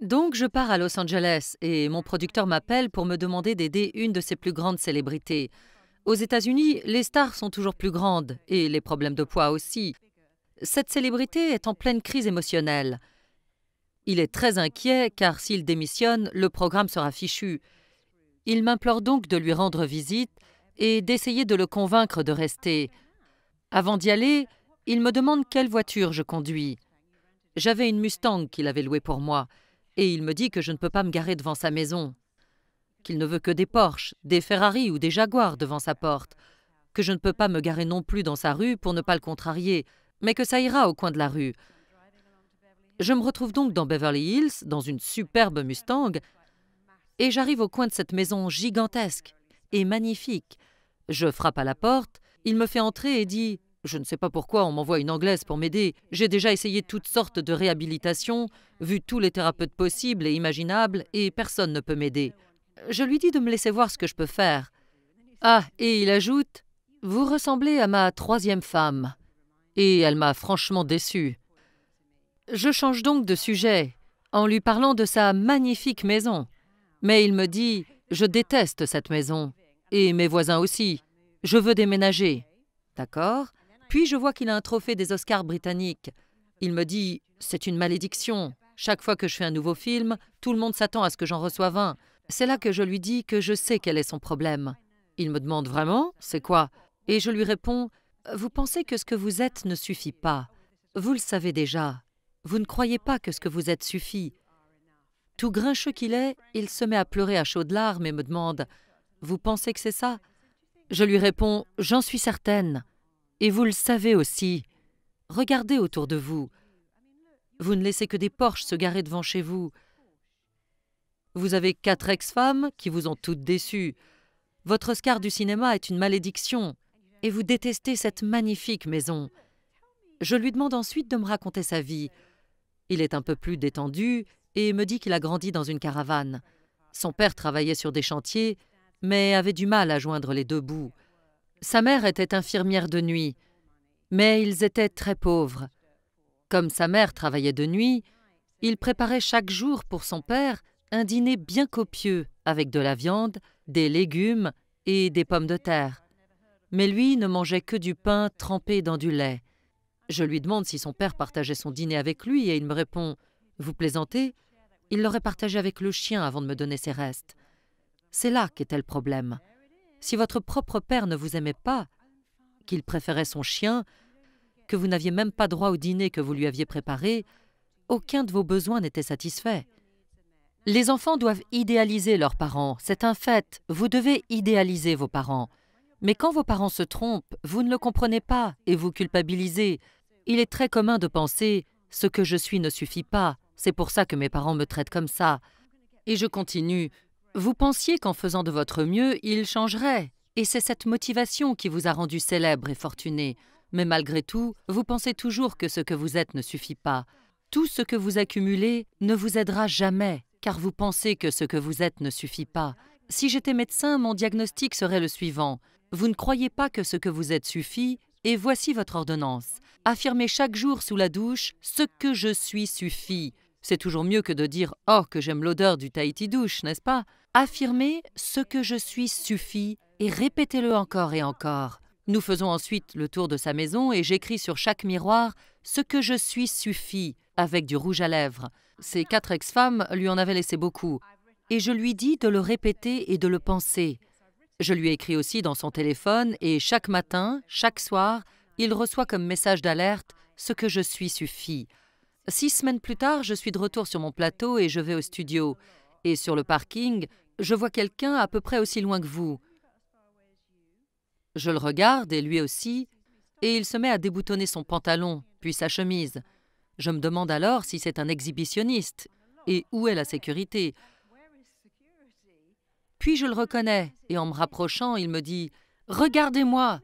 Donc je pars à Los Angeles et mon producteur m'appelle pour me demander d'aider une de ses plus grandes célébrités. Aux États-Unis, les stars sont toujours plus grandes et les problèmes de poids aussi. Cette célébrité est en pleine crise émotionnelle. Il est très inquiet car s'il démissionne, le programme sera fichu. Il m'implore donc de lui rendre visite et d'essayer de le convaincre de rester. Avant d'y aller, il me demande quelle voiture je conduis. J'avais une Mustang qu'il avait louée pour moi et il me dit que je ne peux pas me garer devant sa maison, qu'il ne veut que des Porsche, des Ferrari ou des Jaguars devant sa porte, que je ne peux pas me garer non plus dans sa rue pour ne pas le contrarier, mais que ça ira au coin de la rue. Je me retrouve donc dans Beverly Hills, dans une superbe Mustang, et j'arrive au coin de cette maison gigantesque et magnifique. Je frappe à la porte, il me fait entrer et dit je ne sais pas pourquoi on m'envoie une Anglaise pour m'aider. J'ai déjà essayé toutes sortes de réhabilitations, vu tous les thérapeutes possibles et imaginables, et personne ne peut m'aider. Je lui dis de me laisser voir ce que je peux faire. Ah, et il ajoute Vous ressemblez à ma troisième femme. Et elle m'a franchement déçu. Je change donc de sujet en lui parlant de sa magnifique maison. Mais il me dit Je déteste cette maison, et mes voisins aussi. Je veux déménager. D'accord puis je vois qu'il a un trophée des Oscars britanniques. Il me dit C'est une malédiction. Chaque fois que je fais un nouveau film, tout le monde s'attend à ce que j'en reçoive un. C'est là que je lui dis que je sais quel est son problème. Il me demande Vraiment C'est quoi Et je lui réponds Vous pensez que ce que vous êtes ne suffit pas. Vous le savez déjà. Vous ne croyez pas que ce que vous êtes suffit. Tout grincheux qu'il est, il se met à pleurer à chaudes larmes et me demande Vous pensez que c'est ça Je lui réponds J'en suis certaine. Et vous le savez aussi. Regardez autour de vous. Vous ne laissez que des Porsches se garer devant chez vous. Vous avez quatre ex-femmes qui vous ont toutes déçues. Votre Oscar du cinéma est une malédiction et vous détestez cette magnifique maison. Je lui demande ensuite de me raconter sa vie. Il est un peu plus détendu et me dit qu'il a grandi dans une caravane. Son père travaillait sur des chantiers, mais avait du mal à joindre les deux bouts. Sa mère était infirmière de nuit, mais ils étaient très pauvres. Comme sa mère travaillait de nuit, il préparait chaque jour pour son père un dîner bien copieux avec de la viande, des légumes et des pommes de terre. Mais lui ne mangeait que du pain trempé dans du lait. Je lui demande si son père partageait son dîner avec lui et il me répond Vous plaisantez Il l'aurait partagé avec le chien avant de me donner ses restes. C'est là qu'était le problème. Si votre propre père ne vous aimait pas, qu'il préférait son chien, que vous n'aviez même pas droit au dîner que vous lui aviez préparé, aucun de vos besoins n'était satisfait. Les enfants doivent idéaliser leurs parents, c'est un fait, vous devez idéaliser vos parents. Mais quand vos parents se trompent, vous ne le comprenez pas et vous culpabilisez. Il est très commun de penser « ce que je suis ne suffit pas, c'est pour ça que mes parents me traitent comme ça ». Et je continue vous pensiez qu'en faisant de votre mieux, il changerait, et c'est cette motivation qui vous a rendu célèbre et fortuné. Mais malgré tout, vous pensez toujours que ce que vous êtes ne suffit pas. Tout ce que vous accumulez ne vous aidera jamais, car vous pensez que ce que vous êtes ne suffit pas. Si j'étais médecin, mon diagnostic serait le suivant. Vous ne croyez pas que ce que vous êtes suffit, et voici votre ordonnance. Affirmez chaque jour sous la douche « ce que je suis suffit ». C'est toujours mieux que de dire Oh, que j'aime l'odeur du Tahiti douche, n'est-ce pas Affirmer ce que je suis suffit et répétez-le encore et encore. Nous faisons ensuite le tour de sa maison et j'écris sur chaque miroir Ce que je suis suffit avec du rouge à lèvres. Ses quatre ex-femmes lui en avaient laissé beaucoup. Et je lui dis de le répéter et de le penser. Je lui écris aussi dans son téléphone et chaque matin, chaque soir, il reçoit comme message d'alerte Ce que je suis suffit. Six semaines plus tard, je suis de retour sur mon plateau et je vais au studio. Et sur le parking, je vois quelqu'un à peu près aussi loin que vous. Je le regarde, et lui aussi, et il se met à déboutonner son pantalon, puis sa chemise. Je me demande alors si c'est un exhibitionniste, et où est la sécurité. Puis je le reconnais, et en me rapprochant, il me dit « Regardez-moi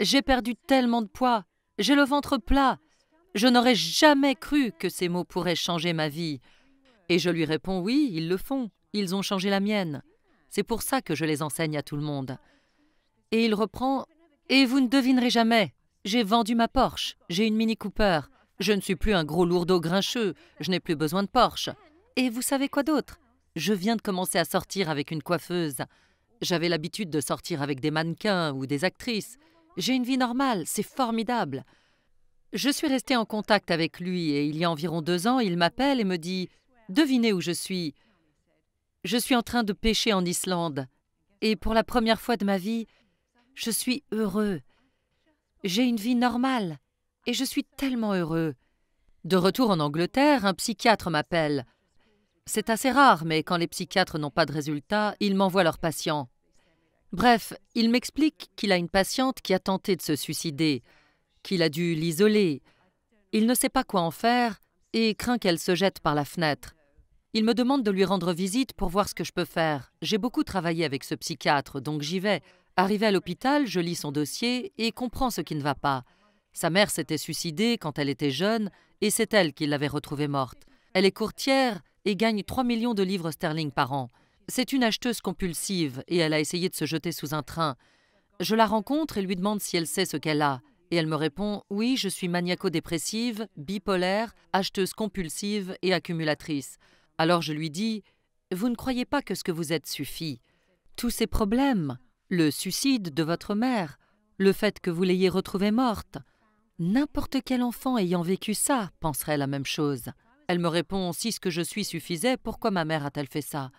J'ai perdu tellement de poids, j'ai le ventre plat, je n'aurais jamais cru que ces mots pourraient changer ma vie. Et je lui réponds Oui, ils le font, ils ont changé la mienne. C'est pour ça que je les enseigne à tout le monde. Et il reprend Et vous ne devinerez jamais. J'ai vendu ma Porsche, j'ai une Mini Cooper, je ne suis plus un gros lourdeau grincheux, je n'ai plus besoin de Porsche. Et vous savez quoi d'autre Je viens de commencer à sortir avec une coiffeuse. J'avais l'habitude de sortir avec des mannequins ou des actrices. J'ai une vie normale, c'est formidable. Je suis restée en contact avec lui et il y a environ deux ans, il m'appelle et me dit « Devinez où je suis Je suis en train de pêcher en Islande et pour la première fois de ma vie, je suis heureux. J'ai une vie normale et je suis tellement heureux. » De retour en Angleterre, un psychiatre m'appelle. C'est assez rare, mais quand les psychiatres n'ont pas de résultats, ils m'envoient leurs patients. Bref, il m'explique qu'il a une patiente qui a tenté de se suicider qu'il a dû l'isoler. Il ne sait pas quoi en faire et craint qu'elle se jette par la fenêtre. Il me demande de lui rendre visite pour voir ce que je peux faire. J'ai beaucoup travaillé avec ce psychiatre, donc j'y vais. Arrivé à l'hôpital, je lis son dossier et comprends ce qui ne va pas. Sa mère s'était suicidée quand elle était jeune et c'est elle qui l'avait retrouvée morte. Elle est courtière et gagne 3 millions de livres sterling par an. C'est une acheteuse compulsive et elle a essayé de se jeter sous un train. Je la rencontre et lui demande si elle sait ce qu'elle a. Et elle me répond Oui, je suis maniaco-dépressive, bipolaire, acheteuse compulsive et accumulatrice. Alors je lui dis Vous ne croyez pas que ce que vous êtes suffit Tous ces problèmes, le suicide de votre mère, le fait que vous l'ayez retrouvée morte. N'importe quel enfant ayant vécu ça penserait la même chose. Elle me répond Si ce que je suis suffisait, pourquoi ma mère a-t-elle fait ça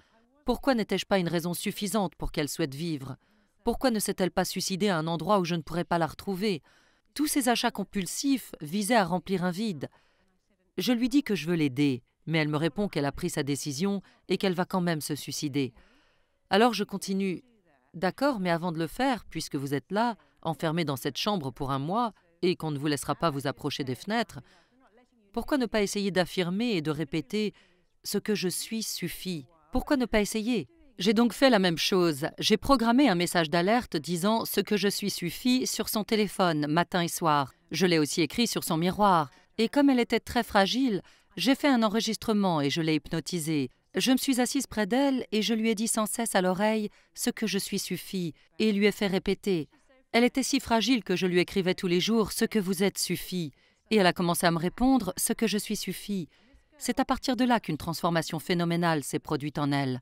Pourquoi n'étais-je pas une raison suffisante pour qu'elle souhaite vivre Pourquoi ne s'est-elle pas suicidée à un endroit où je ne pourrais pas la retrouver tous ces achats compulsifs visaient à remplir un vide. Je lui dis que je veux l'aider, mais elle me répond qu'elle a pris sa décision et qu'elle va quand même se suicider. Alors je continue. D'accord, mais avant de le faire, puisque vous êtes là, enfermé dans cette chambre pour un mois, et qu'on ne vous laissera pas vous approcher des fenêtres, pourquoi ne pas essayer d'affirmer et de répéter ⁇ Ce que je suis suffit ⁇ Pourquoi ne pas essayer j'ai donc fait la même chose. J'ai programmé un message d'alerte disant ce que je suis suffit sur son téléphone, matin et soir. Je l'ai aussi écrit sur son miroir. Et comme elle était très fragile, j'ai fait un enregistrement et je l'ai hypnotisée. Je me suis assise près d'elle et je lui ai dit sans cesse à l'oreille ce que je suis suffit et lui ai fait répéter. Elle était si fragile que je lui écrivais tous les jours ce que vous êtes suffit et elle a commencé à me répondre ce que je suis suffit. C'est à partir de là qu'une transformation phénoménale s'est produite en elle.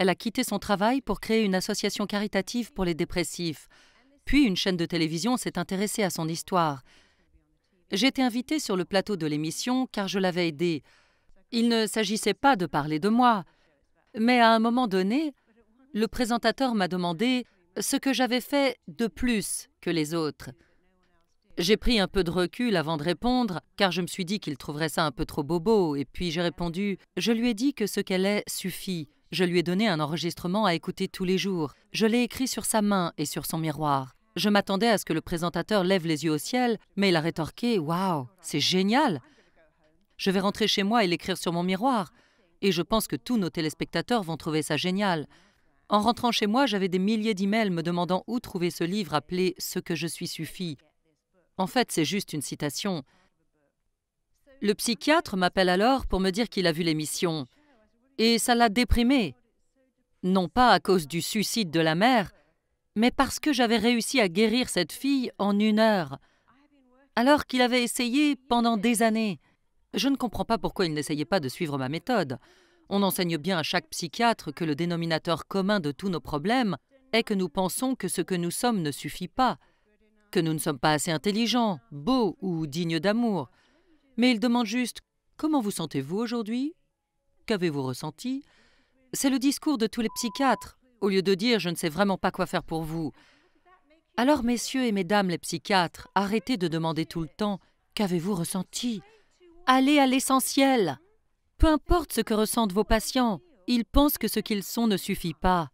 Elle a quitté son travail pour créer une association caritative pour les dépressifs. Puis une chaîne de télévision s'est intéressée à son histoire. J'ai été invitée sur le plateau de l'émission car je l'avais aidée. Il ne s'agissait pas de parler de moi, mais à un moment donné, le présentateur m'a demandé ce que j'avais fait de plus que les autres. J'ai pris un peu de recul avant de répondre, car je me suis dit qu'il trouverait ça un peu trop bobo, et puis j'ai répondu Je lui ai dit que ce qu'elle est suffit. Je lui ai donné un enregistrement à écouter tous les jours. Je l'ai écrit sur sa main et sur son miroir. Je m'attendais à ce que le présentateur lève les yeux au ciel, mais il a rétorqué Waouh, c'est génial Je vais rentrer chez moi et l'écrire sur mon miroir. Et je pense que tous nos téléspectateurs vont trouver ça génial. En rentrant chez moi, j'avais des milliers d'emails me demandant où trouver ce livre appelé Ce que je suis suffit. En fait, c'est juste une citation. Le psychiatre m'appelle alors pour me dire qu'il a vu l'émission. Et ça l'a déprimé, non pas à cause du suicide de la mère, mais parce que j'avais réussi à guérir cette fille en une heure, alors qu'il avait essayé pendant des années. Je ne comprends pas pourquoi il n'essayait pas de suivre ma méthode. On enseigne bien à chaque psychiatre que le dénominateur commun de tous nos problèmes est que nous pensons que ce que nous sommes ne suffit pas, que nous ne sommes pas assez intelligents, beaux ou dignes d'amour. Mais il demande juste « Comment vous sentez-vous aujourd'hui Qu'avez-vous ressenti C'est le discours de tous les psychiatres, au lieu de dire je ne sais vraiment pas quoi faire pour vous. Alors, messieurs et mesdames les psychiatres, arrêtez de demander tout le temps Qu'avez-vous ressenti Allez à l'essentiel. Peu importe ce que ressentent vos patients, ils pensent que ce qu'ils sont ne suffit pas.